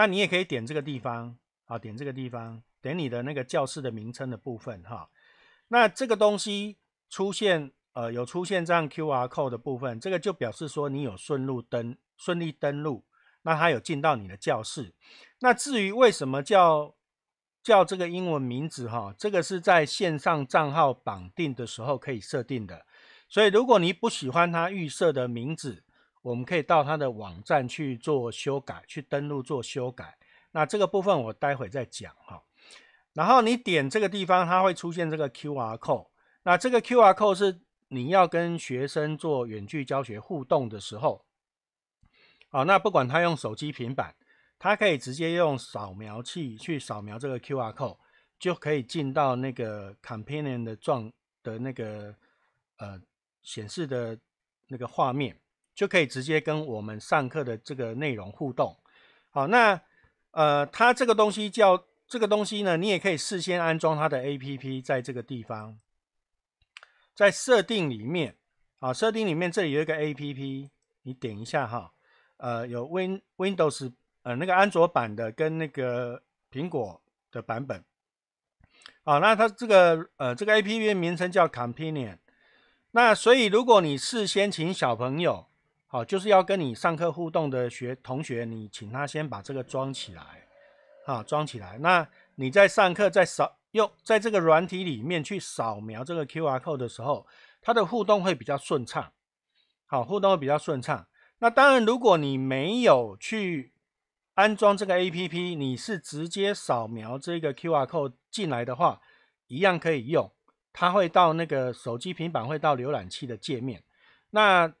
那你也可以点这个地方啊，点这个地方，点你的那个教室的名称的部分哈。那这个东西出现，呃，有出现这样 QR code 的部分，这个就表示说你有顺路登，顺利登录，那它有进到你的教室。那至于为什么叫叫这个英文名字哈，这个是在线上账号绑定的时候可以设定的。所以如果你不喜欢它预设的名字，我们可以到它的网站去做修改，去登录做修改。那这个部分我待会再讲哈。然后你点这个地方，它会出现这个 Q R code。那这个 Q R code 是你要跟学生做远距教学互动的时候，好，那不管他用手机、平板，他可以直接用扫描器去扫描这个 Q R code，就可以进到那个 c o m p a n i o n 的状的那个呃显示的那个画面。就可以直接跟我们上课的这个内容互动。好，那呃，它这个东西叫这个东西呢，你也可以事先安装它的 APP，在这个地方，在设定里面啊，设定里面这里有一个 APP，你点一下哈，呃，有 Win Windows 呃那个安卓版的跟那个苹果的版本。好，那它这个呃这个 APP 名称叫 Companion。那所以如果你事先请小朋友。好，就是要跟你上课互动的学同学，你请他先把这个装起来，啊，装起来。那你在上课在扫用在这个软体里面去扫描这个 Q R code 的时候，它的互动会比较顺畅。好，互动会比较顺畅。那当然，如果你没有去安装这个 A P P，你是直接扫描这个 Q R code 进来的话，一样可以用。它会到那个手机、平板会到浏览器的界面。那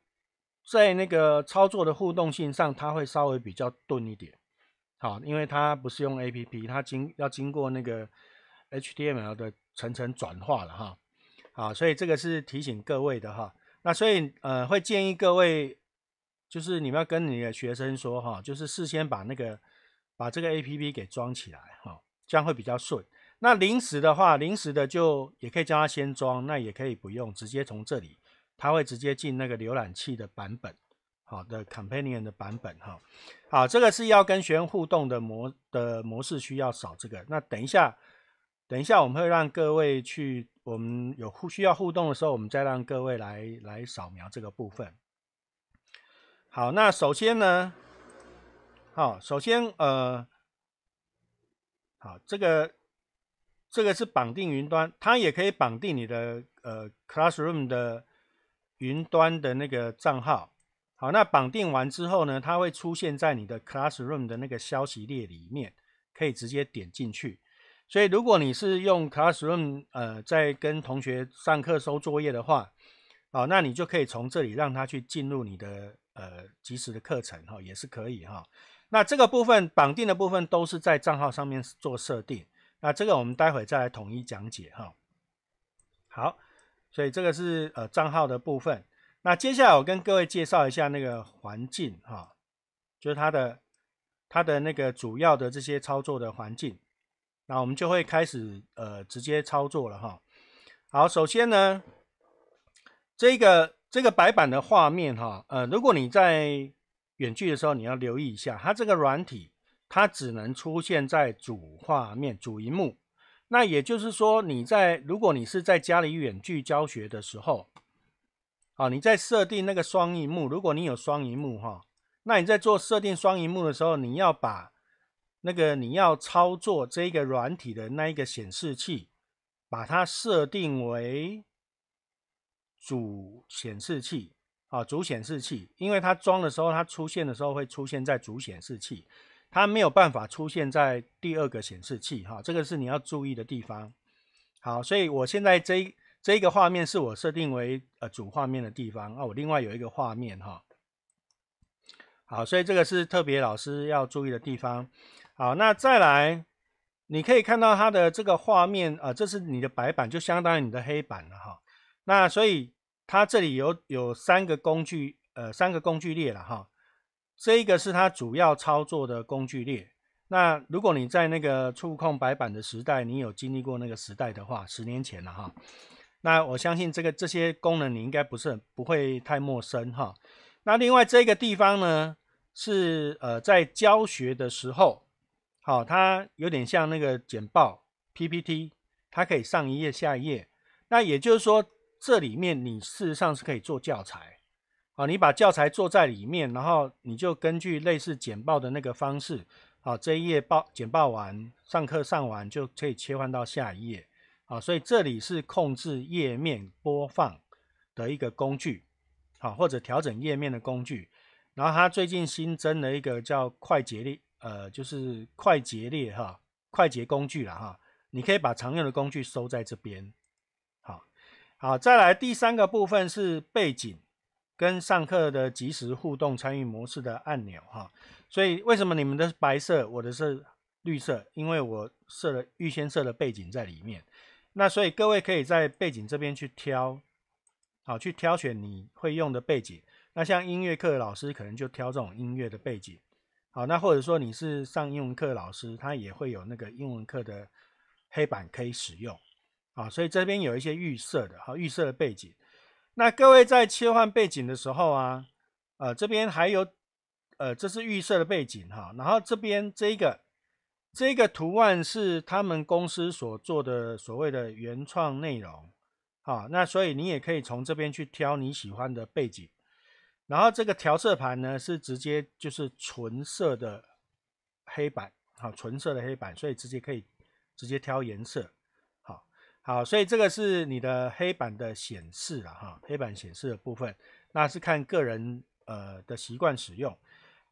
在那个操作的互动性上，它会稍微比较钝一点，好，因为它不是用 A P P，它经要经过那个 H T M L 的层层转化了哈，好，所以这个是提醒各位的哈，那所以呃会建议各位，就是你们要跟你的学生说哈，就是事先把那个把这个 A P P 给装起来哈，这样会比较顺。那临时的话，临时的就也可以叫他先装，那也可以不用，直接从这里。它会直接进那个浏览器的版本，好的，Companion 的版本哈。好，这个是要跟学员互动的模的模式，需要扫这个。那等一下，等一下我们会让各位去，我们有互需要互动的时候，我们再让各位来来扫描这个部分。好，那首先呢，好，首先呃，好，这个这个是绑定云端，它也可以绑定你的呃 Classroom 的。云端的那个账号，好，那绑定完之后呢，它会出现在你的 Classroom 的那个消息列里面，可以直接点进去。所以如果你是用 Classroom，呃，在跟同学上课收作业的话，哦，那你就可以从这里让他去进入你的呃即时的课程，哈，也是可以哈。那这个部分绑定的部分都是在账号上面做设定，那这个我们待会再来统一讲解哈。好。所以这个是呃账号的部分，那接下来我跟各位介绍一下那个环境哈，就是它的它的那个主要的这些操作的环境，那我们就会开始呃直接操作了哈。好，首先呢，这个这个白板的画面哈，呃，如果你在远距的时候，你要留意一下，它这个软体它只能出现在主画面主荧幕。那也就是说，你在如果你是在家里远距教学的时候，啊，你在设定那个双荧幕，如果你有双荧幕哈，那你在做设定双荧幕的时候，你要把那个你要操作这个软体的那一个显示器，把它设定为主显示器啊，主显示器，因为它装的时候，它出现的时候会出现在主显示器。它没有办法出现在第二个显示器，哈，这个是你要注意的地方。好，所以我现在这这一个画面是我设定为呃主画面的地方啊，我另外有一个画面，哈。好，所以这个是特别老师要注意的地方。好，那再来，你可以看到它的这个画面，呃，这是你的白板，就相当于你的黑板了，哈。那所以它这里有有三个工具，呃，三个工具列了，哈。这一个是它主要操作的工具列。那如果你在那个触控白板的时代，你有经历过那个时代的话，十年前了哈。那我相信这个这些功能你应该不是不会太陌生哈。那另外这个地方呢，是呃在教学的时候，好，它有点像那个简报 PPT，它可以上一页下一页。那也就是说，这里面你事实上是可以做教材。啊，你把教材做在里面，然后你就根据类似简报的那个方式，啊，这一页报简报完，上课上完就可以切换到下一页，啊，所以这里是控制页面播放的一个工具，好，或者调整页面的工具，然后它最近新增了一个叫快捷列，呃，就是快捷列哈，快捷工具了哈，你可以把常用的工具收在这边，好，好，再来第三个部分是背景。跟上课的即时互动参与模式的按钮哈，所以为什么你们的是白色，我的是绿色？因为我设了预先设的背景在里面。那所以各位可以在背景这边去挑，好去挑选你会用的背景。那像音乐课的老师可能就挑这种音乐的背景，好，那或者说你是上英文课的老师，他也会有那个英文课的黑板可以使用啊。所以这边有一些预设的哈，预设的背景。那各位在切换背景的时候啊，呃，这边还有，呃，这是预设的背景哈，然后这边这个，这个图案是他们公司所做的所谓的原创内容，好，那所以你也可以从这边去挑你喜欢的背景，然后这个调色盘呢是直接就是纯色的黑板，好，纯色的黑板，所以直接可以直接挑颜色。好，所以这个是你的黑板的显示了哈，黑板显示的部分，那是看个人呃的习惯使用。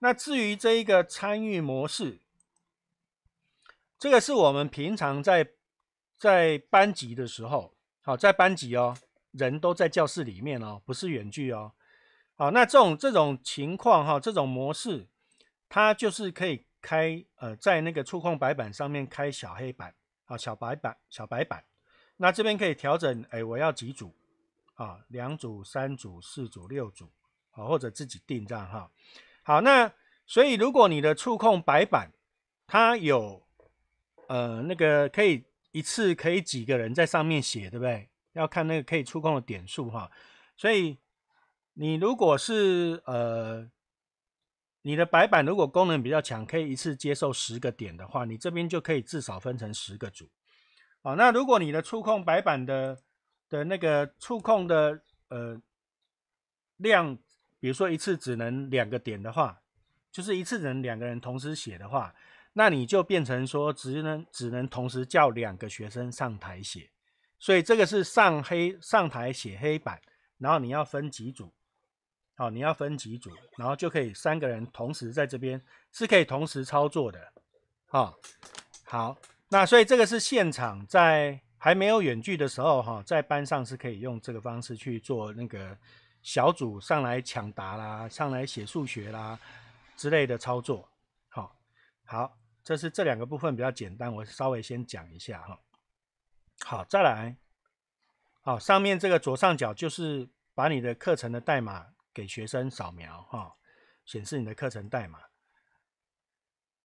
那至于这一个参与模式，这个是我们平常在在班级的时候，好，在班级哦，人都在教室里面哦，不是远距哦。好，那这种这种情况哈，这种模式，它就是可以开呃，在那个触控白板上面开小黑板，好，小白板，小白板。那这边可以调整，哎，我要几组啊？两组、三组、四组、六组，啊，或者自己定这样哈。好，那所以如果你的触控白板它有呃那个可以一次可以几个人在上面写，对不对？要看那个可以触控的点数哈。所以你如果是呃你的白板如果功能比较强，可以一次接受十个点的话，你这边就可以至少分成十个组。好，那如果你的触控白板的的那个触控的呃量，比如说一次只能两个点的话，就是一次能两个人同时写的话，那你就变成说只能只能同时叫两个学生上台写。所以这个是上黑上台写黑板，然后你要分几组，好，你要分几组，然后就可以三个人同时在这边是可以同时操作的，好，好。那所以这个是现场在还没有远距的时候哈，在班上是可以用这个方式去做那个小组上来抢答啦，上来写数学啦之类的操作。好，好，这是这两个部分比较简单，我稍微先讲一下哈。好，再来，好，上面这个左上角就是把你的课程的代码给学生扫描哈，显示你的课程代码。